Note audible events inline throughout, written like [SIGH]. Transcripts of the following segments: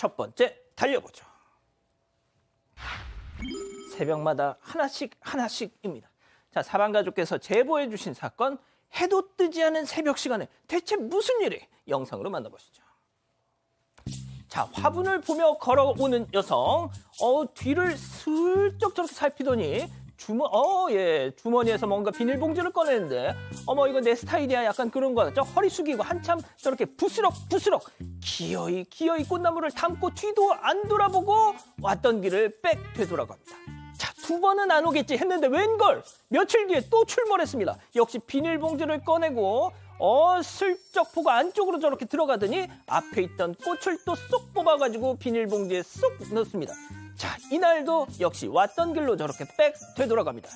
첫 번째 달려보죠. 새벽마다 하나씩 하나씩입니다. 자, 사방가족께서 제보해 주신 사건 해도 뜨지 않은 새벽 시간에 대체 무슨 일이 영상으로 만나보시죠. 자, 화분을 보며 걸어오는 여성. 어, 뒤를 슬쩍 저렇게 살피더니 주머 어예 주머니에서 뭔가 비닐봉지를 꺼내는데 어머 이거 내 스타일이야 약간 그런 거 같죠 허리 숙이고 한참 저렇게 부스럭 부스럭 기어이 기어이 꽃나무를 담고 뒤도 안 돌아보고 왔던 길을 빽 되돌아갑니다. 자두 번은 안 오겠지 했는데 웬걸 며칠 뒤에 또 출몰했습니다. 역시 비닐봉지를 꺼내고 어 슬쩍 보고 안쪽으로 저렇게 들어가더니 앞에 있던 꽃을 또 쏙 뽑아가지고 비닐봉지에 쏙 넣습니다. 자, 이날도 역시 왔던 길로 저렇게 빽 되돌아갑니다.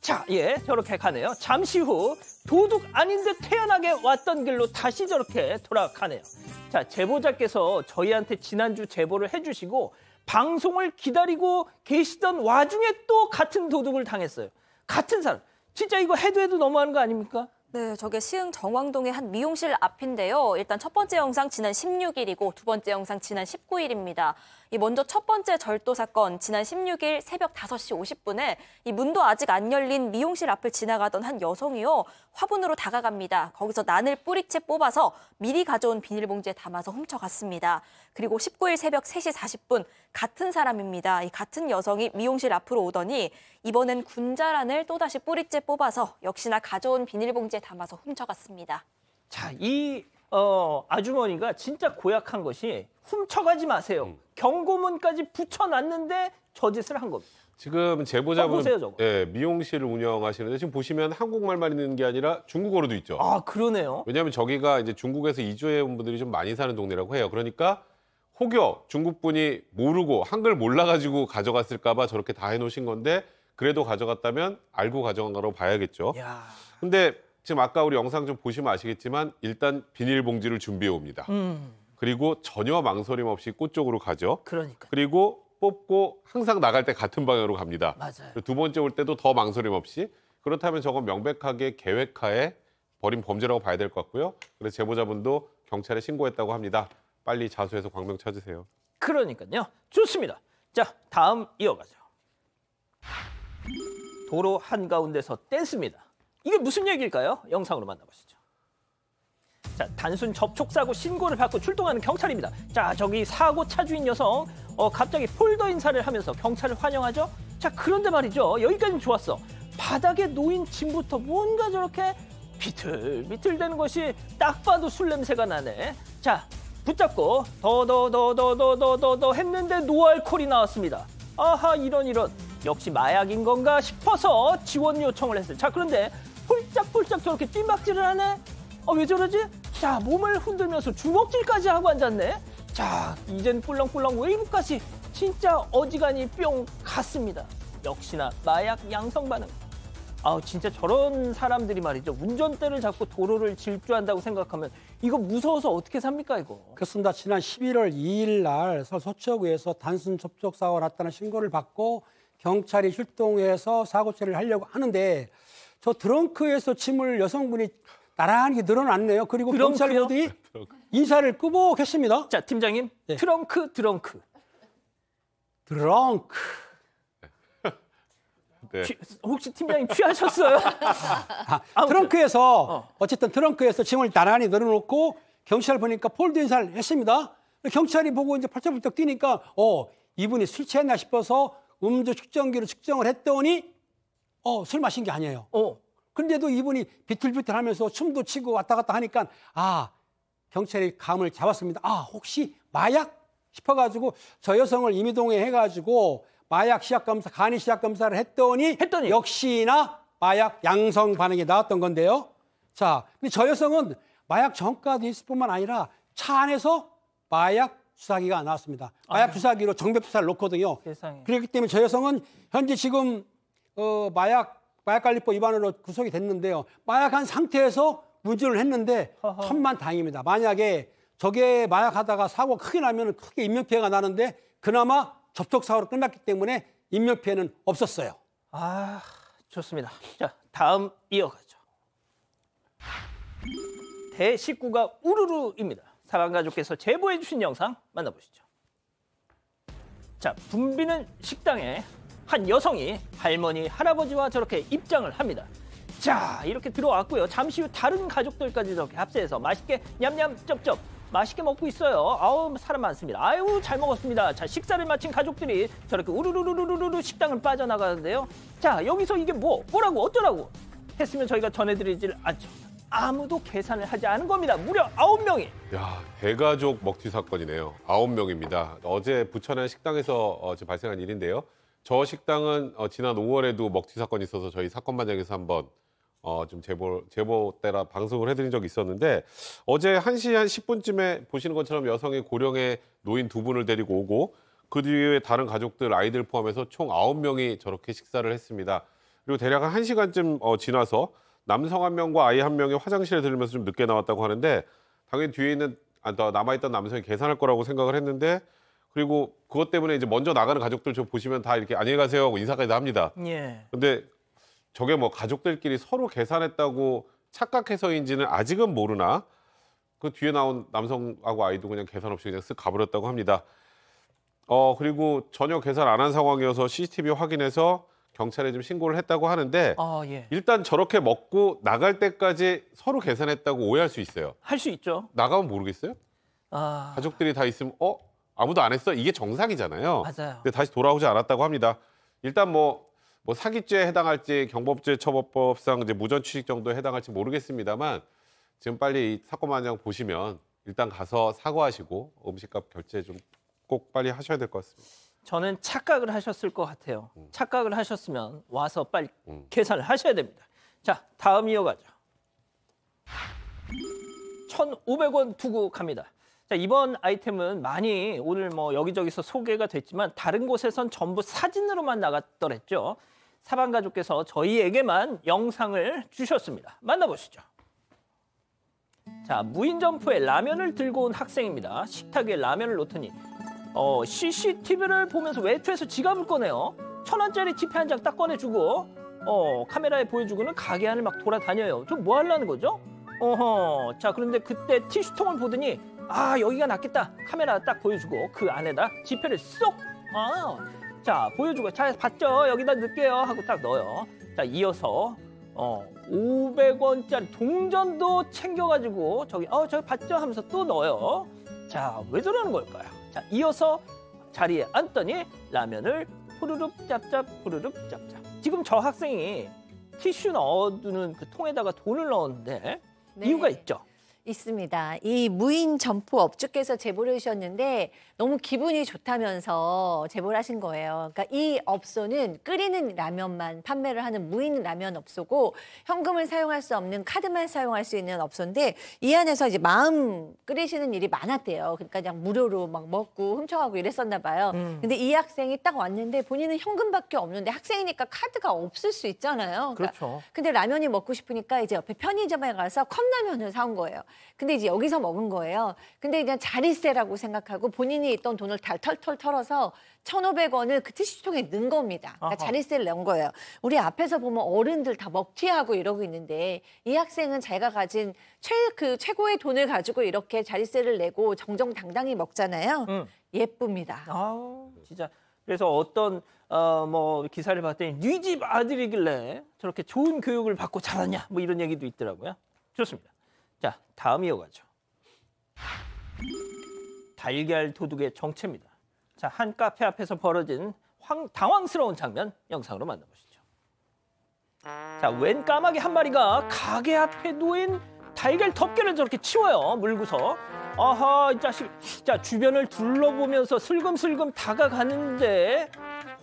자, 예, 저렇게 가네요. 잠시 후 도둑 아닌 듯 태연하게 왔던 길로 다시 저렇게 돌아가네요. 자, 제보자께서 저희한테 지난주 제보를 해주시고 방송을 기다리고 계시던 와중에 또 같은 도둑을 당했어요. 같은 사람. 진짜 이거 해도 해도 너무하는 거 아닙니까? 네, 저게 시흥 정왕동의 한 미용실 앞인데요. 일단 첫 번째 영상 지난 16일이고 두 번째 영상 지난 19일입니다. 먼저 첫 번째 절도 사건 지난 16일 새벽 5시 50분에 이 문도 아직 안 열린 미용실 앞을 지나가던 한 여성이요 화분으로 다가갑니다. 거기서 난을 뿌리채 뽑아서 미리 가져온 비닐봉지에 담아서 훔쳐갔습니다. 그리고 19일 새벽 3시 40분 같은 사람입니다. 이 같은 여성이 미용실 앞으로 오더니 이번엔 군자란을 또다시 뿌리째 뽑아서 역시나 가져온 비닐봉지에 담아서 훔쳐갔습니다. 자, 이 어, 아주머니가 진짜 고약한 것이 훔쳐가지 마세요. 음. 경고문까지 붙여놨는데 저 짓을 한 겁니다. 지금 제보자분 아, 예, 미용실을 운영하시는데 지금 보시면 한국말만 있는 게 아니라 중국어로도 있죠. 아 그러네요. 왜냐하면 저기가 이제 중국에서 이주해 온 분들이 좀 많이 사는 동네라고 해요. 그러니까 혹여 중국분이 모르고 한글 몰라가지고 가져갔을까봐 저렇게 다 해놓으신 건데 그래도 가져갔다면 알고 가져간 거라고 봐야겠죠. 야... 근데 지금 아까 우리 영상 좀 보시면 아시겠지만 일단 비닐봉지를 준비해 옵니다. 음. 그리고 전혀 망설임 없이 꽃 쪽으로 가죠. 그러니까. 그리고 뽑고 항상 나갈 때 같은 방향으로 갑니다. 맞아요. 두 번째 올 때도 더 망설임 없이 그렇다면 저건 명백하게 계획하에 버린 범죄라고 봐야 될 것 같고요. 그래서 제보자분도 경찰에 신고했다고 합니다. 빨리 자수해서 광명 찾으세요. 그러니까요. 좋습니다. 자, 다음 이어가죠. 도로 한가운데서 댄스입니다. 이게 무슨 얘기일까요? 영상으로 만나보시죠. 자, 단순 접촉사고 신고를 받고 출동하는 경찰입니다. 자, 저기 사고 차주인 여성, 어, 갑자기 폴더 인사를 하면서 경찰을 환영하죠? 자, 그런데 말이죠. 여기까지는 좋았어. 바닥에 놓인 짐부터 뭔가 저렇게 비틀비틀 되는 것이 딱 봐도 술 냄새가 나네. 자, 붙잡고 더 더더더더더더더 했는데 노알콜이 나왔습니다. 아하, 이런 이런. 역시 마약인 건가 싶어서 지원 요청을 했어요. 자, 그런데 훌쩍 저렇게 뜀박질을 하네? 어, 왜 저러지? 자, 몸을 흔들면서 주먹질까지 하고 앉았네? 자, 이젠 꿀렁꿀렁 웨이브까지 진짜 어지간히 뿅 갔습니다. 역시나 마약 양성 반응. 아우 진짜 저런 사람들이 말이죠. 운전대를 잡고 도로를 질주한다고 생각하면 이거 무서워서 어떻게 삽니까 이거? 그렇습니다. 지난 11월 2일 날 서울 서초구에서 단순 접촉 사고 났다는 신고를 받고 경찰이 출동해서 사고 처리를 하려고 하는데 저 드렁크에서 침을 여성분이 나란히 늘어났네요. 그리고 경찰 보디 인사를 꾸복했습니다 자, 팀장님. 네. 트렁크, 드렁크. 드렁크. 네. 혹시 팀장님 취하셨어요? [LAUGHS] 아, 아, 트렁크에서 어. 쨌든 트렁크에서 짐을 나란히 늘어놓고 경찰 보니까 폴드 인사를 했습니다. 경찰이 보고 이제 팔짝팔짝 뛰니까 어 이분이 술 취했나 싶어서 음주 측정기로 측정을 했더니 어, 술 마신 게 아니에요. 어. 근데도 이분이 비틀비틀 하면서 춤도 치고 왔다 갔다 하니까 아, 경찰이 감을 잡았습니다. 아, 혹시 마약? 싶어가지고 저 여성을 임의동에 해가지고 마약 시약검사, 간이 시약검사를 했더니, 했더니 역시나 마약 양성 반응이 나왔던 건데요. 자, 근데 저 여성은 마약 정가도 있을 뿐만 아니라 차 안에서 마약 주사기가 나왔습니다. 마약 아, 주사기로 정벽 수사를 놓거든요. 세상에. 그렇기 때문에 저 여성은 현재 지금 어, 마약 마약 관리법 위반으로 구속이 됐는데요. 마약한 상태에서 운전을 했는데 허허. 천만 다행입니다. 만약에 저게 마약하다가 사고 크게 나면 크게 인명피해가 나는데 그나마 접촉사고로 끝났기 때문에 인명피해는 없었어요. 아, 좋습니다. 자, 다음 이어가죠. 대식구가 우르르입니다. 사랑가족께서 제보해 주신 영상 만나보시죠. 자, 분비는 식당에 한 여성이 할머니, 할아버지와 저렇게 입장을 합니다. 자, 이렇게 들어왔고요. 잠시 후 다른 가족들까지 저렇게 합세해서 맛있게 냠냠 쩝쩝 맛있게 먹고 있어요. 아우 사람 많습니다. 아유 잘 먹었습니다. 자 식사를 마친 가족들이 저렇게 우르르르르르 식당을 빠져나가는데요. 자 여기서 이게 뭐 뭐라고 어쩌라고 했으면 저희가 전해드리질 않죠. 아무도 계산을 하지 않은 겁니다. 무려 아홉 명이. 야 대가족 먹튀 사건이네요. 아홉 명입니다. 어제 부천의 식당에서 어, 발생한 일인데요. 저 식당은 어, 지난 5월에도 먹튀 사건이 있어서 저희 사건반장에서 한번 어, 좀 제보, 제보 때라 방송을 해드린 적이 있었는데 어제 1시 한 10분쯤에 보시는 것처럼 여성이 고령의 노인 두 분을 데리고 오고 그 뒤에 다른 가족들 아이들 포함해서 총 9명이 저렇게 식사를 했습니다. 그리고 대략 한 1시간쯤 어, 지나서 남성 한 명과 아이 한 명이 화장실에 들면서 으좀 늦게 나왔다고 하는데 당연히 뒤에 있는 아, 남아있던 남성이 계산할 거라고 생각을 했는데 그리고 그것 때문에 이제 먼저 나가는 가족들 좀 보시면 다 이렇게 안녕히 가세요 하고 인사까지 다 합니다. 예. 근데 저게 뭐 가족들끼리 서로 계산했다고 착각해서인지는 아직은 모르나 그 뒤에 나온 남성하고 아이도 그냥 계산 없이 그냥 쓱 가버렸다고 합니다. 어 그리고 전혀 계산 안 한 상황이어서 CCTV 확인해서 경찰에 좀 신고를 했다고 하는데 아, 예. 일단 저렇게 먹고 나갈 때까지 서로 계산했다고 오해할 수 있어요. 할 수 있죠. 나가면 모르겠어요? 아... 가족들이 다 있으면 어 아무도 안 했어. 이게 정상이잖아요. 맞아요. 근데 다시 돌아오지 않았다고 합니다. 일단 뭐, 뭐 사기죄에 해당할지 경범죄 처벌법상 이제 무전 취식 정도에 해당할지 모르겠습니다만 지금 빨리 이 사건 만장 보시면 일단 가서 사과하시고 음식값 결제 좀 꼭 빨리 하셔야 될 것 같습니다. 저는 착각을 하셨을 것 같아요. 음. 착각을 하셨으면 와서 빨리 음. 계산을 하셔야 됩니다. 자, 다음 이어가죠. 1,500원 두고 갑니다. 자, 이번 아이템은 많이 오늘 뭐 여기저기서 소개가 됐지만 다른 곳에선 전부 사진으로만 나갔더랬죠. 사방가족께서 저희에게만 영상을 주셨습니다. 만나보시죠. 자, 무인점프에 라면을 들고 온 학생입니다. 식탁 에 라면을 놓더니 어, CCTV를 보면서 외투에서 지갑을 꺼내요. 천 원짜리 지폐 한 장 딱 꺼내주고 어, 카메라에 보여주고는 가게 안을 막 돌아다녀요. 저뭐 하려는 거죠? 어허. 자, 그런데 그때 티슈통을 보더니 아 여기가 낫겠다 카메라 딱 보여주고 그 안에다 지폐를 쏙 아, 자 보여주고 자 봤죠 여기다 넣을게요 하고 딱 넣어요 자 이어서 어 500원짜리 동전도 챙겨가지고 저기 어 저기 봤죠 하면서 또 넣어요 자왜 저러는 걸까요 자 이어서 자리에 앉더니 라면을 후루룩 짭짭 후루룩 짭짭 지금 저 학생이 티슈 넣어두는 그 통에다가 돈을 넣었는데 네. 이유가 있죠 있습니다. 이 무인 점포 업주께서 제보를 주셨는데 너무 기분이 좋다면서 제보를 하신 거예요. 그러니까 이 업소는 끓이는 라면만 판매를 하는 무인 라면 업소고 현금을 사용할 수 없는 카드만 사용할 수 있는 업소인데 이 안에서 이제 마음 끓이시는 일이 많았대요. 그러니까 그냥 무료로 막 먹고 훔쳐가고 이랬었나 봐요. 음. 근데 이 학생이 딱 왔는데 본인은 현금밖에 없는데 학생이니까 카드가 없을 수 있잖아요. 그러니까 그렇죠. 근데 라면이 먹고 싶으니까 이제 옆에 편의점에 가서 컵라면을 사온 거예요. 근데 이제 여기서 먹은 거예요. 근데 그냥 자리세라고 생각하고 본인이 있던 돈을 다 털털 털어서 천오백 원을그 티슈통에 넣은 겁니다. 그러니까 자리세를 낸 거예요. 우리 앞에서 보면 어른들 다 먹튀하고 이러고 있는데 이 학생은 자기가 가진 최, 그 최고의 돈을 가지고 이렇게 자리세를 내고 정정당당히 먹잖아요. 음. 예쁩니다. 아 진짜. 그래서 어떤 어, 뭐 기사를 봤더니 뉘집 아들이길래 저렇게 좋은 교육을 받고 자랐냐 뭐 이런 얘기도 있더라고요. 좋습니다. 자, 다음 이어가죠. 달걀 도둑의 정체입니다. 자, 한 카페 앞에서 벌어진 황, 당황스러운 장면 영상으로 만나보시죠. 자, 웬 까마귀 한 마리가 가게 앞에 놓인 달걀 덮개를 저렇게 치워요, 물고서. 아하, 이 자식. 자, 주변을 둘러보면서 슬금슬금 다가가는데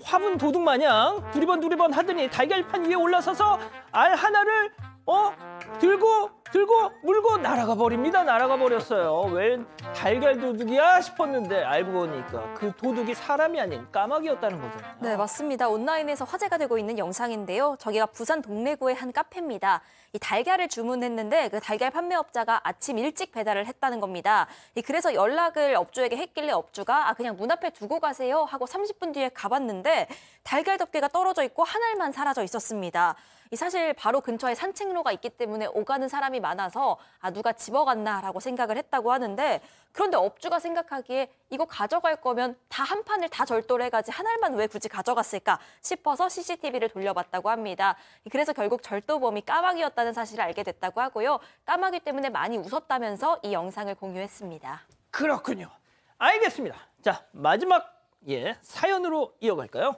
화분 도둑 마냥 두리번 두리번 하더니 달걀판 위에 올라서서 알 하나를 어 들고 들고 물고 날아가 버립니다. 날아가 버렸어요. 웬 달걀 도둑이야 싶었는데 알고 보니까 그 도둑이 사람이 아닌 까마귀였다는 거죠. 네, 맞습니다. 온라인에서 화제가 되고 있는 영상인데요. 저기가 부산 동래구의 한 카페입니다. 이 달걀을 주문했는데 그 달걀 판매업자가 아침 일찍 배달을 했다는 겁니다. 그래서 연락을 업주에게 했길래 업주가 아 그냥 문 앞에 두고 가세요 하고 30분 뒤에 가봤는데 달걀 덮개가 떨어져 있고 한 알만 사라져 있었습니다. 이 사실 바로 근처에 산책로가 있기 때문에 오가는 사람이 많아서 아 누가 집어갔나라고 생각을 했다고 하는데 그런데 업주가 생각하기에 이거 가져갈 거면 다 한 판을 다 절도해가지 를 하나만 왜 굳이 가져갔을까 싶어서 CCTV를 돌려봤다고 합니다. 그래서 결국 절도범이 까마귀였다는 사실을 알게 됐다고 하고요. 까마귀 때문에 많이 웃었다면서 이 영상을 공유했습니다. 그렇군요. 알겠습니다. 자 마지막 예 사연으로 이어갈까요?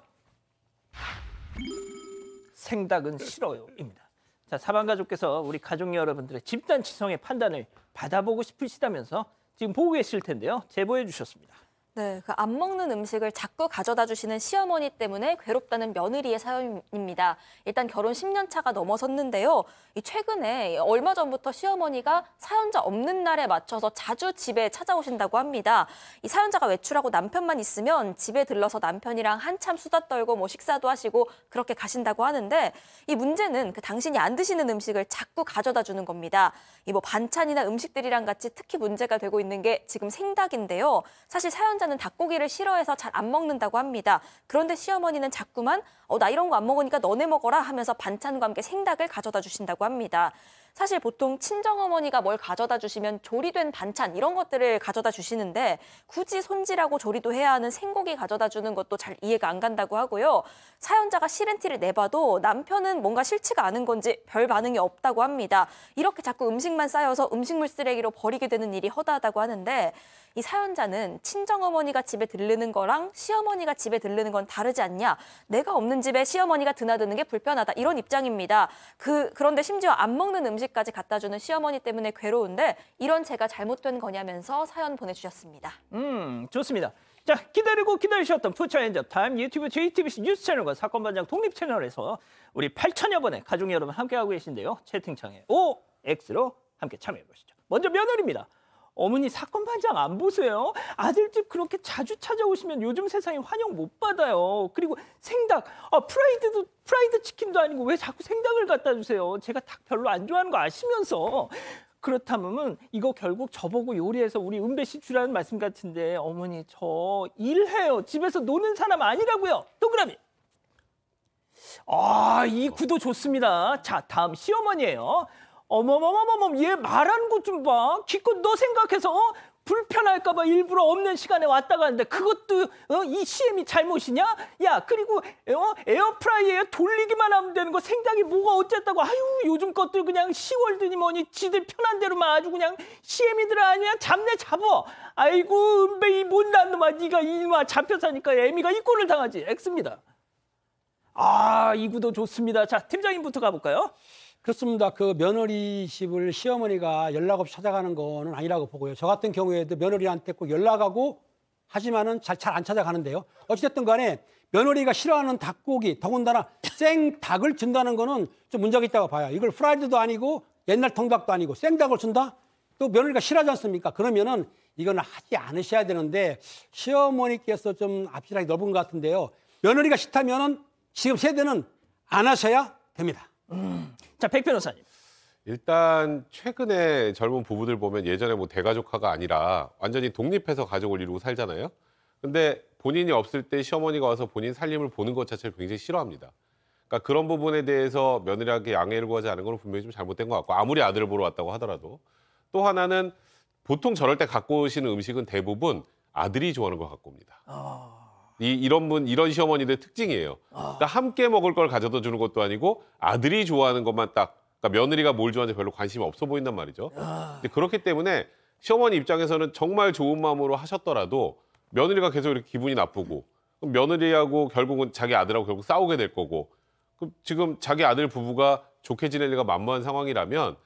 생닭은 싫어요입니다. 자, 사방가족께서 우리 가족 여러분들의 집단 지성의 판단을 받아보고 싶으시다면서 지금 보고 계실 텐데요. 제보해 주셨습니다. 네, 그 안 먹는 음식을 자꾸 가져다 주시는 시어머니 때문에 괴롭다는 며느리의 사연입니다. 일단 결혼 10년 차가 넘어섰는데요. 최근에 얼마 전부터 시어머니가 사연자 없는 날에 맞춰서 자주 집에 찾아오신다고 합니다. 이 사연자가 외출하고 남편만 있으면 집에 들러서 남편이랑 한참 수다 떨고 뭐 식사도 하시고 그렇게 가신다고 하는데 이 문제는 그 당신이 안 드시는 음식을 자꾸 가져다 주는 겁니다. 이 뭐 반찬이나 음식들이랑 같이 특히 문제가 되고 있는 게 지금 생닭인데요. 사실 사연 환자는 닭고기를 싫어해서 잘 안 먹는다고 합니다. 그런데 시어머니는 자꾸만 어, 나 이런 거 안 먹으니까 너네 먹어라 하면서 반찬과 함께 생닭을 가져다 주신다고 합니다. 사실 보통 친정어머니가 뭘 가져다 주시면 조리된 반찬 이런 것들을 가져다 주시는데 굳이 손질하고 조리도 해야 하는 생고기 가져다 주는 것도 잘 이해가 안 간다고 하고요. 사연자가 싫은 티를 내봐도 남편은 뭔가 싫지가 않은 건지 별 반응이 없다고 합니다. 이렇게 자꾸 음식만 쌓여서 음식물 쓰레기로 버리게 되는 일이 허다하다고 하는데 이 사연자는 친정어머니가 집에 들르는 거랑 시어머니가 집에 들르는 건 다르지 않냐. 내가 없는 집에 시어머니가 드나드는 게 불편하다. 이런 입장입니다. 그, 그런데 심지어 안 먹는 음식까지 갖다 주는 시어머니 때문에 괴로운데 이런 제가 잘못된 거냐면서 사연 보내주셨습니다. 음, 좋습니다. 자, 기다리고 기다리셨던 푸처 엔저 타임 유튜브 JTBC 뉴스 채널과 사건 반장 독립 채널에서 우리 8천여 번의 가족 여러분 함께하고 계신데요. 채팅창에 OX로 함께 참여해 보시죠. 먼저 며느리입니다. 어머니 사건 반장 안 보세요? 아들집 그렇게 자주 찾아오시면 요즘 세상에 환영 못 받아요. 그리고 생닭, 아, 프라이드도 프라이드 치킨도 아니고 왜 자꾸 생닭을 갖다 주세요? 제가 닭 별로 안 좋아하는 거 아시면서 그렇다면 이거 결국 저보고 요리해서 우리 은배 씨 주라는 말씀 같은데 어머니 저 일해요. 집에서 노는 사람 아니라고요. 동그라미. 아, 이 구도 좋습니다. 자, 다음 시어머니예요. 어머머머머머 얘 말하는 것 좀 봐. 기껏 너 생각해서 어? 불편할까 봐 일부러 없는 시간에 왔다 갔는데 그것도 어? 이 CM이 잘못이냐? 야 그리고 어? 에어프라이어에 돌리기만 하면 되는 거생각이 뭐가 어쨌다고 아유 요즘 것들 그냥 시월드니 뭐니 지들 편한 대로만 아주 그냥 CM이들 아니야 잡내 잡어 아이고 은배 이 못난 놈아 네가 이마 잡혀 사니까 애미가 이꼴을 당하지 엑스입니다 아이 구도 좋습니다 자 팀장님부터 가볼까요? 그렇습니다. 그 며느리 집을 시어머니가 연락 없이 찾아가는 거는 아니라고 보고요. 저 같은 경우에도 며느리한테 꼭 연락하고 하지만은 잘 잘 안 찾아가는데요. 어찌됐든 간에 며느리가 싫어하는 닭고기, 더군다나 생닭을 준다는 거는 좀 문제가 있다고 봐요. 이걸 프라이드도 아니고 옛날 통닭도 아니고 생닭을 준다? 또 며느리가 싫어하지 않습니까? 그러면은 이건 하지 않으셔야 되는데 시어머니께서 좀 앞시락이 넓은 것 같은데요. 며느리가 싫다면은 지금 세대는 안 하셔야 됩니다. 자, 백 변호사님. 일단 최근에 젊은 부부들 보면 예전에 뭐 대가족화가 아니라 완전히 독립해서 가족을 이루고 살잖아요. 근데 본인이 없을 때 시어머니가 와서 본인 살림을 보는 것 자체를 굉장히 싫어합니다. 그러니까 그런 부분에 대해서 며느리에게 양해를 구하지 않은 건 분명히 좀 잘못된 것 같고 아무리 아들을 보러 왔다고 하더라도 또 하나는 보통 저럴 때 갖고 오시는 음식은 대부분 아들이 좋아하는 것같고 옵니다. 어... 이 이런 분 이런 시어머니들의 특징이에요. 아. 그러니까 함께 먹을 걸 가져다 주는 것도 아니고 아들이 좋아하는 것만 딱 그러니까 며느리가 뭘 좋아하는지 별로 관심이 없어 보인단 말이죠. 아. 근데 그렇기 때문에 시어머니 입장에서는 정말 좋은 마음으로 하셨더라도 며느리가 계속 이렇게 기분이 나쁘고 그럼 며느리하고 결국은 자기 아들하고 결국 싸우게 될 거고 그럼 지금 자기 아들 부부가 좋게 지낼 리가 만무한 상황이라면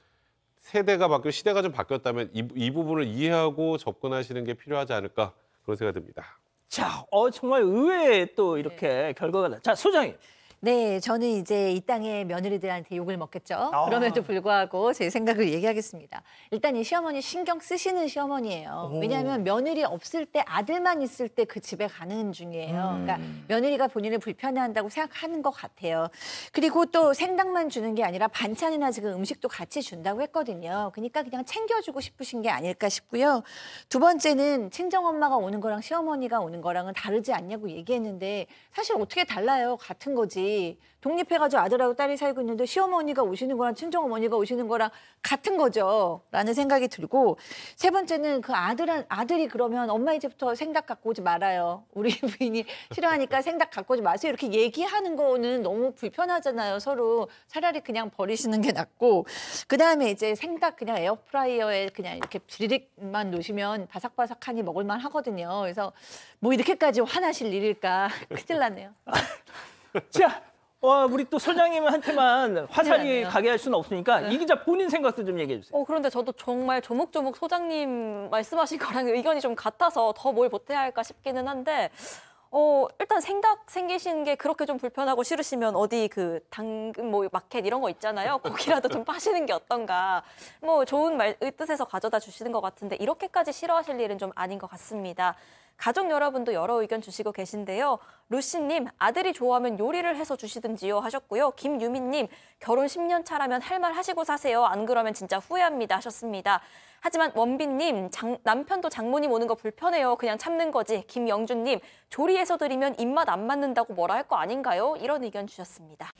세대가 바뀌고 시대가 좀 바뀌었다면 이, 이 부분을 이해하고 접근하시는 게 필요하지 않을까 그런 생각이 듭니다. 자, 어, 정말 의외의 또 이렇게 네. 결과가 나. 자, 소장님. 네, 저는 이제 이 땅의 며느리들한테 욕을 먹겠죠. 아. 그럼에도 불구하고 제 생각을 얘기하겠습니다. 일단 이 시어머니 신경 쓰시는 시어머니예요. 오. 왜냐하면 며느리 없을 때 아들만 있을 때 그 집에 가는 중이에요. 음. 그러니까 며느리가 본인을 불편해한다고 생각하는 것 같아요. 그리고 또 생닭만 주는 게 아니라 반찬이나 지금 음식도 같이 준다고 했거든요. 그러니까 그냥 챙겨주고 싶으신 게 아닐까 싶고요. 두 번째는 친정엄마가 오는 거랑 시어머니가 오는 거랑은 다르지 않냐고 얘기했는데 사실 어떻게 달라요. 같은 거지. 독립해가지고 아들하고 딸이 살고 있는데 시어머니가 오시는 거랑 친정어머니가 오시는 거랑 같은 거죠. 라는 생각이 들고 세 번째는 그 아들은 아들이 그러면 엄마 이제부터 생닭 갖고 오지 말아요. 우리 [LAUGHS] 부인이 싫어하니까 생닭 갖고 오지 마세요. 이렇게 얘기하는 거는 너무 불편하잖아요. 서로 차라리 그냥 버리시는 게 낫고 그다음에 이제 생닭 그냥 에어프라이어에 그냥 이렇게 드리릭만 놓으시면 바삭바삭하니 먹을만 하거든요. 그래서 뭐 이렇게까지 화나실 일일까 [LAUGHS] 큰일 났네요. 자, 와, 어, 우리 또 소장님한테만 화살이 가게 할 수는 없으니까 네. 이 기자 본인 생각도 좀 얘기해 주세요. 어, 그런데 저도 정말 조목조목 소장님 말씀하신 거랑 의견이 좀 같아서 더 뭘 보태야 할까 싶기는 한데 어, 일단 생각 생기신 게 그렇게 좀 불편하고 싫으시면 어디 그 당근 뭐 마켓 이런 거 있잖아요. 거기라도 좀 빠시는 게 어떤가. 뭐 좋은 말, 뜻에서 가져다 주시는 것 같은데 이렇게까지 싫어하실 일은 좀 아닌 것 같습니다. 가족 여러분도 여러 의견 주시고 계신데요. 루시님, 아들이 좋아하면 요리를 해서 주시든지요 하셨고요. 김유민님, 결혼 10년 차라면 할 말 하시고 사세요. 안 그러면 진짜 후회합니다 하셨습니다. 하지만 원빈님, 장, 남편도 장모님 오는 거 불편해요. 그냥 참는 거지. 김영준님, 조리해서 드리면 입맛 안 맞는다고 뭐라 할 거 아닌가요? 이런 의견 주셨습니다.